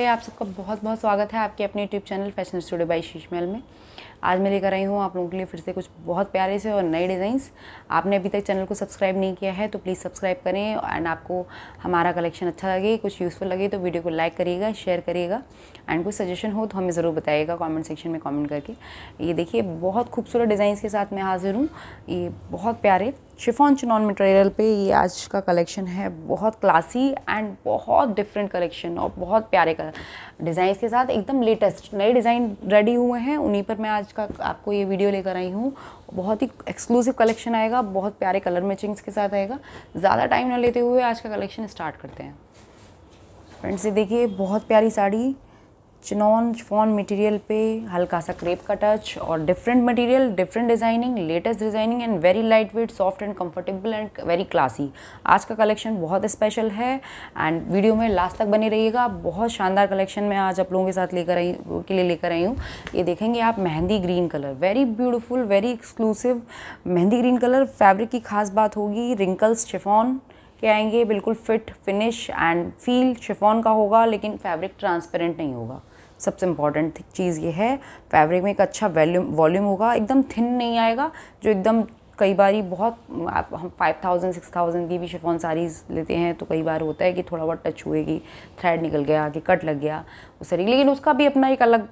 नमस्ते आप सबका बहुत बहुत स्वागत है आपके अपने YouTube channel fashion studio by Sheeshmahal में आज मैं लेकर आई हूँ आप लोगों के लिए फिर से कुछ बहुत प्यारे से और नए डिज़ाइंस आपने अभी तक चैनल को सब्सक्राइब नहीं किया है तो प्लीज़ सब्सक्राइब करें एंड आपको हमारा कलेक्शन अच्छा लगे कुछ यूज़फुल लगे तो वीडियो को लाइक करिएगा शेयर करिएगा एंड कुछ सजेशन हो तो हमें ज़रूर बताइएगा कॉमेंट सेक्शन में कॉमेंट करके ये देखिए बहुत खूबसूरत डिज़ाइंस के साथ मैं हाजिर हूँ ये बहुत प्यारे शिफॉन चिनॉन मटेरियल पे ये आज का कलेक्शन है बहुत क्लासी एंड बहुत डिफरेंट कलेक्शन और बहुत प्यारे कलर डिज़ाइन के साथ एकदम लेटेस्ट नए डिज़ाइन रेडी हुए हैं उन्हीं पर मैं आज का आपको ये वीडियो लेकर आई हूँ बहुत ही एक्सक्लूसिव कलेक्शन आएगा बहुत प्यारे कलर मैचिंग्स के साथ आएगा ज़्यादा टाइम ना लेते हुए आज का कलेक्शन स्टार्ट करते हैं फ्रेंड्स ये देखिए बहुत प्यारी साड़ी चिनॉन फॉन मटेरियल पे हल्का सा क्रेप का टच और different material different designing latest designing and very light weight soft and comfortable and very classy आज का कलेक्शन बहुत स्पेशल है एंड वीडियो में लास्ट तक बने रहिएगा बहुत शानदार कलेक्शन मैं आज आप लोगों के साथ लेकर आई के लिए लेकर आई हूँ ये देखेंगे आप mehndi green colour very beautiful very exclusive mehndi green colour fabric की खास बात होगी रिंकल्स शिफॉन के आएंगे बिल्कुल fit finish and feel chiffon का होगा लेकिन फैब्रिक ट्रांसपेरेंट नहीं होगा सबसे इम्पॉर्टेंट चीज़ ये है फैब्रिक में एक अच्छा वैल्यूम वॉल्यूम होगा एकदम थिन नहीं आएगा जो एकदम कई बार बहुत आप हम फाइव थाउजेंड सिक्स थाउजेंड की भी शिफॉन साड़ीज़ लेते हैं तो कई बार होता है कि थोड़ा बहुत टच हुएगी थ्रेड निकल गया कि कट लग गया उस तरीके लेकिन उसका भी अपना एक अलग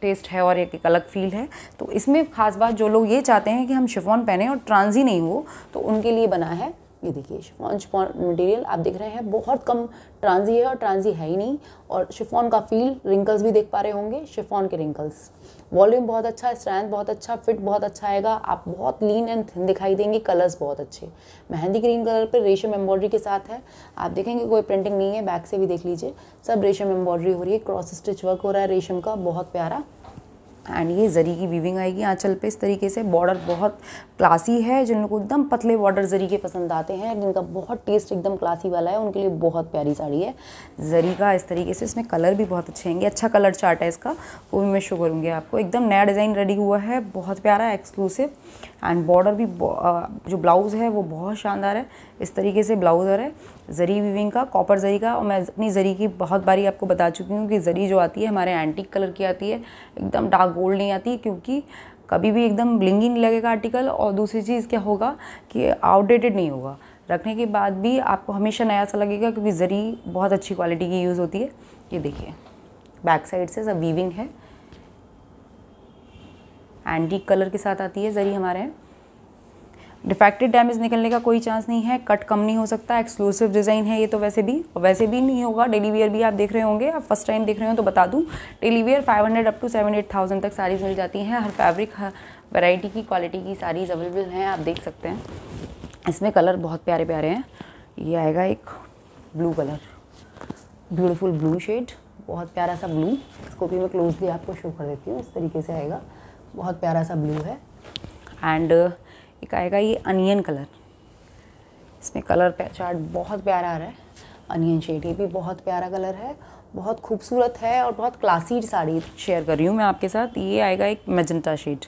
टेस्ट है और एक, एक अलग फील है तो इसमें ख़ास बात जो लोग ये चाहते हैं कि हम शिफॉन पहने और ट्रांजी नहीं हो तो उनके लिए बना है ये देखिए शिफॉन शिफॉन मटेरियल आप देख रहे हैं बहुत कम ट्रांजी है और ट्रांजी है ही नहीं और शिफॉन का फील रिंकल्स भी देख पा रहे होंगे शिफॉन के रिंकल्स वॉल्यूम बहुत अच्छा है स्ट्रेंथ बहुत अच्छा फिट बहुत अच्छा आएगा आप बहुत लीन एंड थिन दिखाई देंगे कलर्स बहुत अच्छे मेहंदी ग्रीन कलर पर रेशम एम्ब्रॉयडरी के साथ है आप देखेंगे कोई प्रिंटिंग नहीं है बैक से भी देख लीजिए सब रेशम एम्ब्रॉयडरी हो रही है क्रॉस स्टिच वर्क हो रहा है रेशम का बहुत प्यारा एंड ये जरी की वीविंग आएगी आंचल हाँ, पे इस तरीके से बॉर्डर बहुत क्लासी है जिन लोगों को एकदम पतले बॉर्डर जरी के पसंद आते हैं जिनका बहुत टेस्ट एकदम क्लासी वाला है उनके लिए बहुत प्यारी साड़ी है जरी का इस तरीके से इसमें कलर भी बहुत अच्छे होंगे अच्छा कलर चार्ट है इसका वो भी मैं शो करूँगी आपको एकदम नया डिज़ाइन रेडी हुआ है बहुत प्यारा एक्सक्लूसिव एंड बॉर्डर भी जो ब्लाउज़ है वो बहुत शानदार है इस तरीके से ब्लाउज़ है जरी वीविंग का कॉपर जरी का और मैं अपनी जरी की बहुत बारी आपको बता चुकी हूँ कि जरी जो आती है हमारे एंटीक कलर की आती है एकदम डार्क ब्लैक गोल्ड नहीं आती क्योंकि कभी भी एकदम ब्लिंगिंग लगेगा आर्टिकल और दूसरी चीज़ क्या होगा कि आउटडेटेड नहीं होगा रखने के बाद भी आपको हमेशा नया सा लगेगा क्योंकि ज़री बहुत अच्छी क्वालिटी की यूज़ होती है ये देखिए बैक साइड से सब वीविंग है एंटी कलर के साथ आती है ज़री हमारे यहाँ डिफेक्टेड डैमेज निकलने का कोई चांस नहीं है कट कम नहीं हो सकता एक्सक्लूसिव डिज़ाइन है ये तो वैसे भी वैसे भी नहीं होगा डेली वेयर भी आप देख रहे होंगे आप फर्स्ट टाइम देख रहे हो तो बता दूँ daily wear five hundred up to seven eight thousand तक साड़ीज़ मिल जाती हैं हर फैब्रिक हर वैरायटी की क्वालिटी की साड़ीज़ अवेलेबल हैं आप देख सकते हैं इसमें कलर बहुत प्यारे प्यारे हैं ये आएगा एक blue colour beautiful blue shade बहुत प्यारा सा ब्लू इसको भी मैं क्लोजली आपको शो कर देती हूँ इस तरीके से आएगा बहुत प्यारा सा ब्लू है एंड uh, एक आएगा ये अनियन कलर इसमें कलर चार्ट बहुत प्यारा आ रहा है अनियन शेड ये भी बहुत प्यारा कलर है बहुत खूबसूरत है और बहुत क्लासी साड़ी शेयर कर रही हूँ मैं आपके साथ ये आएगा एक मेजेंटा शेड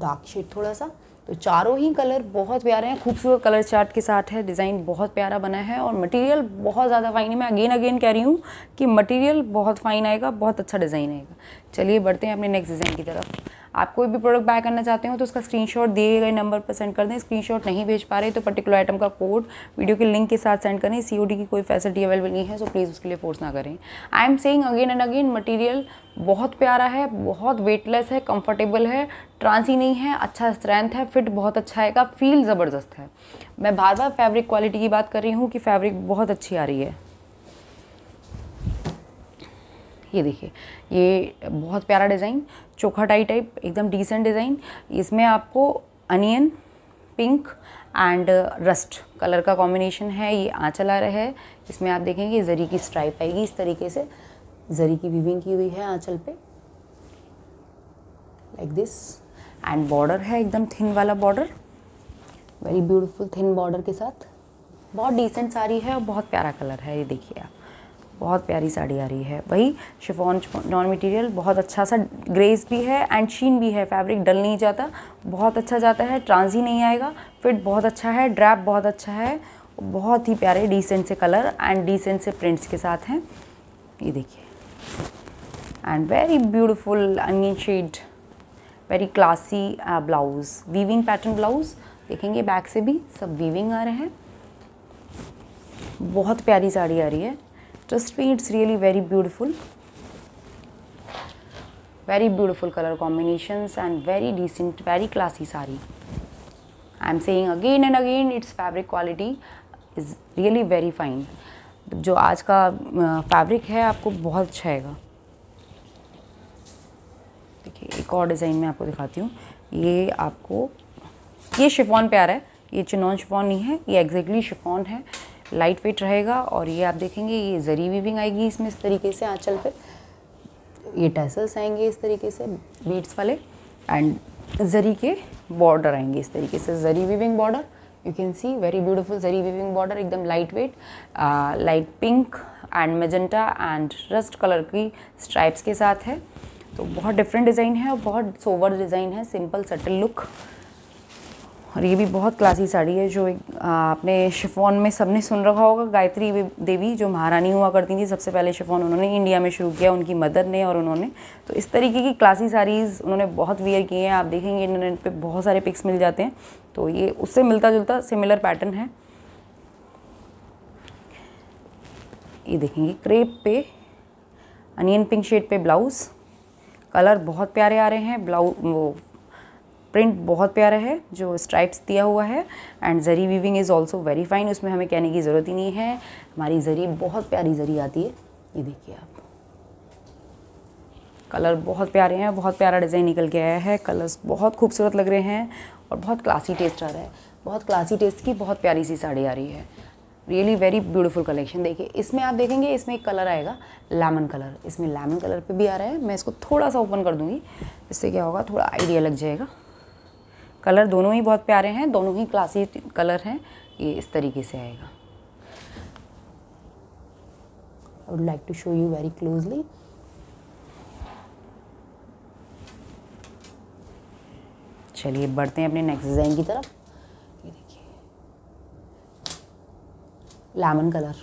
डार्क शेड थोड़ा सा तो चारों ही कलर बहुत प्यारे हैं खूबसूरत कलर चार्ट के साथ है डिज़ाइन बहुत प्यारा बना है और मटेरियल बहुत ज़्यादा फाइन है मैं अगेन अगेन कह रही हूँ कि मटेरियल बहुत फाइन आएगा बहुत अच्छा डिज़ाइन आएगा चलिए बढ़ते हैं अपने नेक्स्ट डिज़ाइन की तरफ आप कोई भी प्रोडक्ट बाय करना चाहते हो तो उसका स्क्रीनशॉट दिए गए नंबर पर सेंड कर दें स्क्रीनशॉट नहीं भेज पा रहे तो पर्टिकुलर आइटम का कोड वीडियो के लिंक के साथ सेंड करें सी की कोई फैसिलिटी अवेलेबल नहीं है सो प्लीज़ उसके लिए फोर्स ना करें I am saying again and again material बहुत प्यारा है बहुत वेटलेस है कंफर्टेबल है ट्रांसी नहीं है अच्छा स्ट्रेंथ है फिट बहुत अच्छा आएगा फील ज़बरदस्त है मैं बार बार फैब्रिक क्वालिटी की बात कर रही हूँ कि फैब्रिक बहुत अच्छी आ रही है ये देखिए ये बहुत प्यारा डिज़ाइन चोखाटाई टाइप एकदम डिसेंट डिज़ाइन इसमें आपको onion pink and rust colour का कॉम्बिनेशन है ये आँचल आ रहा है इसमें आप देखेंगे जरी की स्ट्राइप आएगी इस तरीके से जरी की वीविंग की हुई है आँचल पे लाइक दिस एंड बॉर्डर है एकदम थिन वाला border very beautiful thin border के साथ बहुत डिसेंट साड़ी है और बहुत प्यारा कलर है ये देखिए आप बहुत प्यारी साड़ी आ रही है वही शिफॉन नॉन मटेरियल बहुत अच्छा सा ग्रेस भी है एंड शीन भी है फैब्रिक डल नहीं जाता बहुत अच्छा जाता है ट्रांस ही नहीं आएगा फिट बहुत अच्छा है ड्रैप बहुत अच्छा है बहुत ही प्यारे डिसेंट से कलर एंड डिसेंट से प्रिंट्स के साथ हैं ये देखिए and very beautiful onion shade very classy blouse weaving pattern blouse देखेंगे बैक से भी सब वीविंग आ रहे हैं बहुत प्यारी साड़ी आ रही है trust me it's really very beautiful very beautiful color combinations and very decent very classy sari i'm saying again and again its fabric quality is really very fine जो आज का फैब्रिक है आपको बहुत अच्छा आएगा देखिए एक और डिज़ाइन मैं आपको दिखाती हूँ ये आपको ये शिफॉन प्यारा है ये चिनॉन शिफॉन नहीं है ये एग्जैक्टली exactly शिफॉन है लाइट वेट रहेगा और ये आप देखेंगे ये ज़री वीविंग आएगी इसमें इस तरीके से आँचल पे ये टैसल्स आएंगे इस तरीके से बीट्स वाले एंड जरी के बॉर्डर आएंगे इस तरीके से zari weaving border you can see very beautiful zari weaving border एकदम light weight light pink and magenta and rust colour की स्ट्राइप्स के साथ है तो बहुत डिफरेंट डिज़ाइन है और बहुत सोवर डिज़ाइन है सिंपल सटल लुक और ये भी बहुत क्लासी साड़ी है जो एक आपने शिफॉन में सबने सुन रखा होगा गायत्री देवी जो महारानी हुआ करती थी सबसे पहले शिफॉन उन्होंने इंडिया में शुरू किया उनकी मदर ने और उन्होंने तो इस तरीके की क्लासी साड़ीज़ उन्होंने बहुत वेयर किए हैं आप देखेंगे इंटरनेट पर बहुत सारे पिक्स मिल जाते हैं तो ये उससे मिलता जुलता सिमिलर पैटर्न है ये देखेंगे क्रेप पे अनियन पिंक शेड पे ब्लाउज़ कलर बहुत प्यारे आ रहे हैं ब्लाउज वो प्रिंट बहुत प्यारा है जो स्ट्राइप्स दिया हुआ है and zari weaving is also very fine उसमें हमें कहने की ज़रूरत ही नहीं है हमारी ज़री बहुत प्यारी ज़री आती है ये देखिए आप कलर बहुत प्यारे हैं बहुत प्यारा डिज़ाइन निकल के आया है कलर्स बहुत खूबसूरत लग रहे हैं और बहुत क्लासी टेस्ट आ रहा है बहुत क्लासी टेस्ट की बहुत प्यारी सी साड़ी आ रही है रियली वेरी ब्यूटीफुल कलेक्शन देखिए इसमें आप देखेंगे इसमें एक कलर आएगा लेमन कलर इसमें लेमन कलर पे भी आ रहा है मैं इसको थोड़ा सा ओपन कर दूँगी इससे क्या होगा थोड़ा आइडिया लग जाएगा कलर दोनों ही बहुत प्यारे हैं दोनों ही क्लासी कलर हैं ये इस तरीके से आएगा I would like to show you very closely चलिए बढ़ते हैं अपने नेक्स्ट डिज़ाइन की तरफ ये देखिए लेमन कलर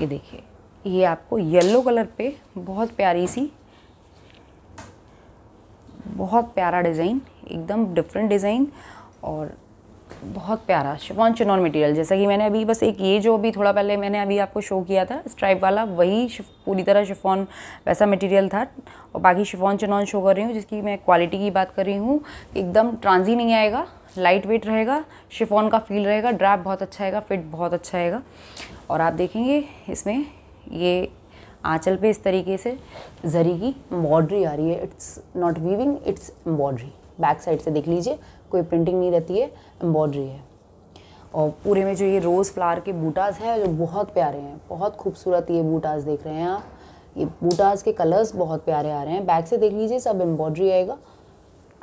ये देखिए ये आपको येलो कलर पे बहुत प्यारी सी बहुत प्यारा डिज़ाइन एकदम डिफरेंट डिज़ाइन और बहुत प्यारा शिफॉन चिनॉन मटेरियल जैसा कि मैंने अभी बस एक ये जो अभी थोड़ा पहले मैंने अभी आपको शो किया था स्ट्राइप वाला वही पूरी तरह शिफॉन वैसा मटेरियल था और बाकी शिफॉन चिनॉन शो कर रही हूँ जिसकी मैं क्वालिटी की बात कर रही हूँ एकदम ट्रांजी नहीं आएगा लाइट वेट रहेगा शिफॉन का फील रहेगा ड्रैप बहुत अच्छा आएगा फिट बहुत अच्छा आएगा और आप देखेंगे इसमें ये आंचल पे इस तरीके से जरी की एम्ब्रॉयडरी आ रही है it's not weaving it's embroidery back side से देख लीजिए कोई प्रिंटिंग नहीं रहती है एम्ब्रॉयडरी है और पूरे में जो ये रोज़ फ्लावर के बूटाज हैं जो बहुत प्यारे हैं बहुत खूबसूरत ये बूटाज देख रहे हैं आप ये बूटाज के कलर्स बहुत प्यारे आ रहे हैं बैक से देख लीजिए सब एम्ब्रॉयड्री आएगा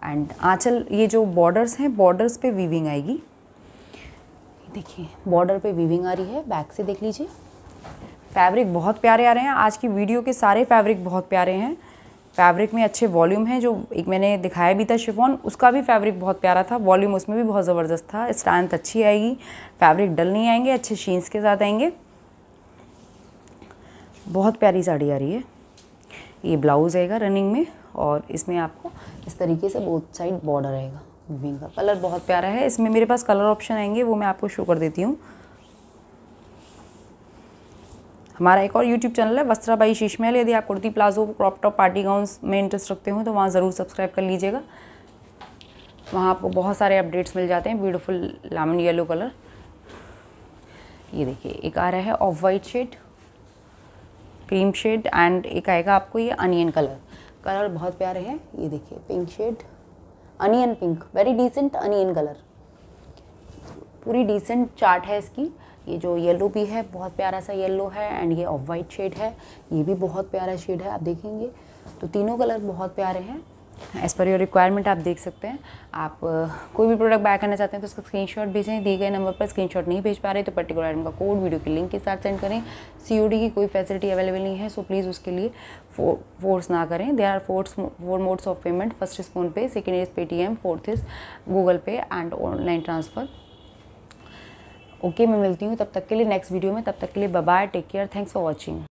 एंड आंचल ये जो बॉर्डर्स हैं बॉर्डर्स पे वीविंग आएगी देखिए बॉर्डर पे वीविंग आ रही है बैक से देख लीजिए फैब्रिक बहुत प्यारे आ रहे हैं आज की वीडियो के सारे फैब्रिक बहुत प्यारे हैं फैब्रिक में अच्छे वॉल्यूम हैं जो एक मैंने दिखाया भी था शिफॉन उसका भी फैब्रिक बहुत प्यारा था वॉल्यूम उसमें भी बहुत ज़बरदस्त था स्ट्रेंथ अच्छी आएगी फैब्रिक डल नहीं आएंगे अच्छे शीन्स के साथ आएंगे बहुत प्यारी साड़ी आ रही है ये ब्लाउज़ आएगा रनिंग में और इसमें आपको इस तरीके से बोथ साइड बॉर्डर आएगा का कलर बहुत प्यारा है इसमें मेरे पास कलर ऑप्शन आएंगे वो मैं आपको शो कर देती हूँ हमारा एक और यूट्यूब चैनल है वस्त्रा बाई शीशमहल यदि आप kurti palazzo crop top party gown में इंटरेस्ट रखते हो तो वहाँ ज़रूर सब्सक्राइब कर लीजिएगा वहाँ आपको बहुत सारे अपडेट्स मिल जाते हैं ब्यूटीफुल लेमन येलो कलर ये देखिए एक आ रहा है off white shade cream shade and एक आएगा आपको ये अनियन कलर कलर बहुत प्यारे हैं ये देखिए pink shade onion pink very decent onion colour पूरी डिसेंट चार्ट है इसकी ये जो येलो भी है बहुत प्यारा सा येलो है एंड ये ऑफ वाइट शेड है ये भी बहुत प्यारा शेड है आप देखेंगे तो तीनों कलर बहुत प्यारे हैं एज़ पर योर रिक्वायरमेंट आप देख सकते हैं आप कोई भी प्रोडक्ट बाय करना चाहते हैं तो उसका स्क्रीनशॉट भेजें दिए गए नंबर पर स्क्रीनशॉट नहीं भेज पा रहे तो पर्टिकुलर आइटम का कोड वीडियो के लिंक के साथ सेंड करें ओडी की कोई फैसिलिटी अवेलेबल नहीं है सो प्लीज़ उसके लिए फोर्स ना करें they are four four modes of payment first is PhonePe second is Paytm fourth is Google Pay and online transfer okay मैं मिलती हूँ तब तक के लिए नेक्स्ट वीडियो में तब तक के लिए bye take care thanks for watching